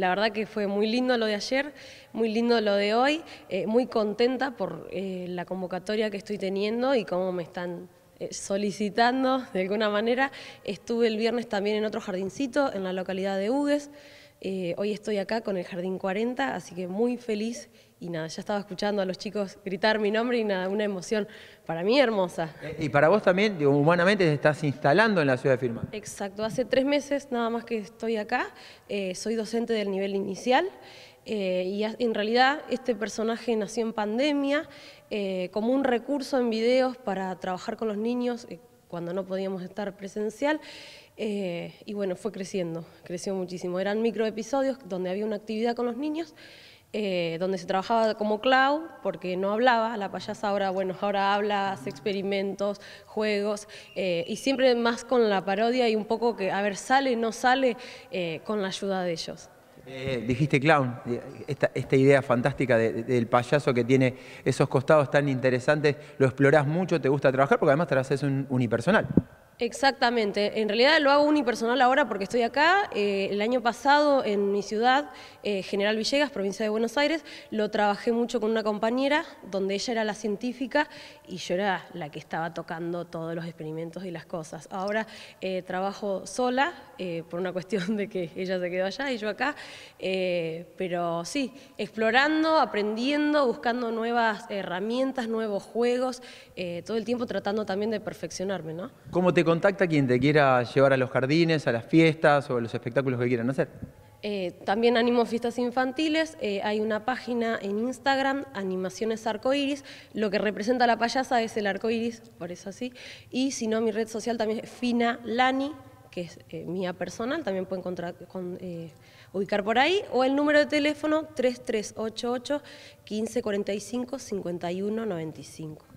La verdad que fue muy lindo lo de ayer, muy lindo lo de hoy, eh, muy contenta por eh, la convocatoria que estoy teniendo y cómo me están eh, solicitando de alguna manera. Estuve el viernes también en otro jardincito, en la localidad de Hugues, eh, hoy estoy acá con el Jardín 40, así que muy feliz y nada, ya estaba escuchando a los chicos gritar mi nombre y nada, una emoción para mí hermosa. Eh, y para vos también, digo, humanamente te estás instalando en la ciudad de Firma. Exacto, hace tres meses nada más que estoy acá, eh, soy docente del nivel inicial. y en realidad este personaje nació en pandemia como un recurso en videos para trabajar con los niños, cuando no podíamos estar presencial. Eh, y bueno, fue creciendo, creció muchísimo. Eran microepisodios donde había una actividad con los niños, eh, donde se trabajaba como cloud, porque no hablaba, la payasa ahora, bueno, ahora habla, hace experimentos, juegos, eh, y siempre más con la parodia y un poco que, a ver, sale, no sale, con la ayuda de ellos. Eh, dijiste clown, esta, idea fantástica del payaso que tiene esos costados tan interesantes, lo explorás mucho, te gusta trabajar, porque además te haces un unipersonal. Exactamente. En realidad lo hago unipersonal ahora porque estoy acá. Eh, el año pasado en mi ciudad, eh, General Villegas, provincia de Buenos Aires, lo trabajé mucho con una compañera donde ella era la científica y yo era la que estaba tocando todos los experimentos y las cosas. Ahora eh, trabajo sola por una cuestión de que ella se quedó allá y yo acá. pero sí, explorando, aprendiendo, buscando nuevas herramientas, nuevos juegos, todo el tiempo tratando también de perfeccionarme. ¿no? ¿Cómo te contacta quien te quiera llevar a los jardines, a las fiestas o a los espectáculos que quieran hacer. Eh, también animo fiestas infantiles, eh, hay una página en Instagram, Animaciones Arcoiris, lo que representa la payasa es el arcoiris, por eso así, y si no mi red social también es Fina Lani, que es eh, mía personal, también pueden encontrar ubicar por ahí, o el número de teléfono 3388 1545 5195.